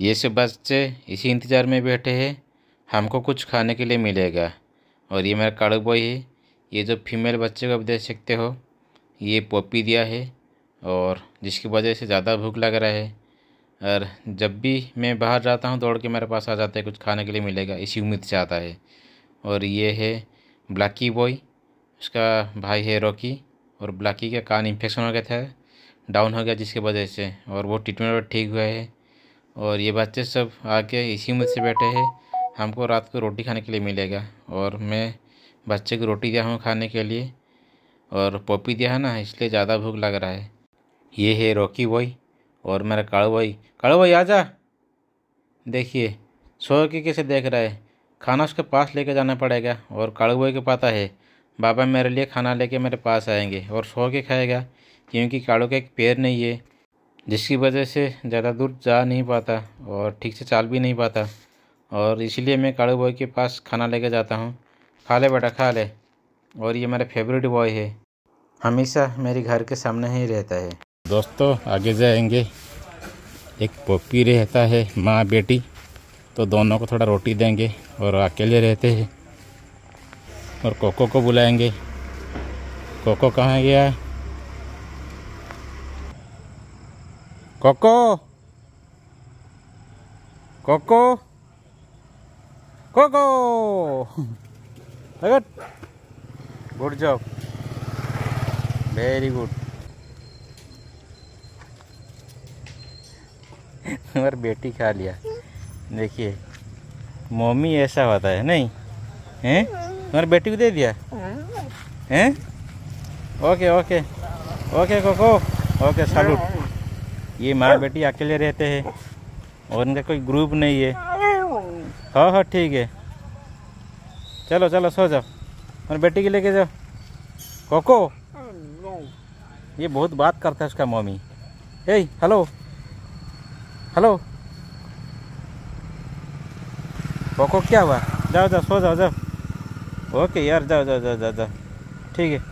ये सब बच्चे इसी इंतज़ार में बैठे हैं हमको कुछ खाने के लिए मिलेगा और ये मेरा काड़ू बॉय है ये जो फीमेल बच्चे को आप देख सकते हो ये पोपी दिया है और जिसकी वजह से ज़्यादा भूख लग रहा है और जब भी मैं बाहर जाता हूँ दौड़ के मेरे पास आ जाता है कुछ खाने के लिए मिलेगा इसी उम्मीद से आता है और ये है ब्लैकी बॉय उसका भाई है रॉकी और ब्लैकी का कान इन्फेक्शन हो गया था डाउन हो गया जिसकी वजह से और वो ट्रीटमेंट ठीक हुआ है और ये बच्चे सब आके इसी मुझसे से बैठे हैं हमको रात को रोटी खाने के लिए मिलेगा और मैं बच्चे को रोटी दिया हूँ खाने के लिए और पॉपी दिया है ना इसलिए ज़्यादा भूख लग रहा है ये है रोकी बॉय और मेरा काड़ू भाई काड़ू भाई आ जा देखिए सो के कैसे देख रहा है खाना उसके पास लेके जाना पड़ेगा और काड़ू भाई को पता है बाबा मेरे लिए खाना लेके मेरे पास आएंगे और सो के खाएगा क्योंकि काड़ू का एक पैर नहीं है जिसकी वजह से ज़्यादा दूर जा नहीं पाता और ठीक से चाल भी नहीं पाता और इसीलिए मैं काड़ू बॉय के पास खाना लेके जाता हूँ खा ले बेटा खा ले और ये मेरा फेवरेट बॉय है हमेशा मेरे घर के सामने ही रहता है दोस्तों आगे जाएंगे एक पपी रहता है माँ बेटी तो दोनों को थोड़ा रोटी देंगे और अकेले रहते हैं और कोको को बुलाएंगे कोको कहाँ गया है Coco Coco Coco good good job very good और बेटी खा लिया देखिए मम्मी ऐसा होता है नहीं हैं तुम्हारी बेटी को दे दिया हैं okay okay okay Coco okay salute ये माँ हाँ। बेटी अकेले रहते हैं और इनका कोई ग्रुप नहीं है हाँ हाँ ठीक है चलो चलो सो जाओ और बेटी के लेके जाओ कोको ये बहुत बात करता है उसका मम्मी ए हेलो हेलो कोको क्या हुआ जाओ जाओ सो जाओ जाओ ओके यार जाओ जाओ जाओ जाओ जाओ ठीक है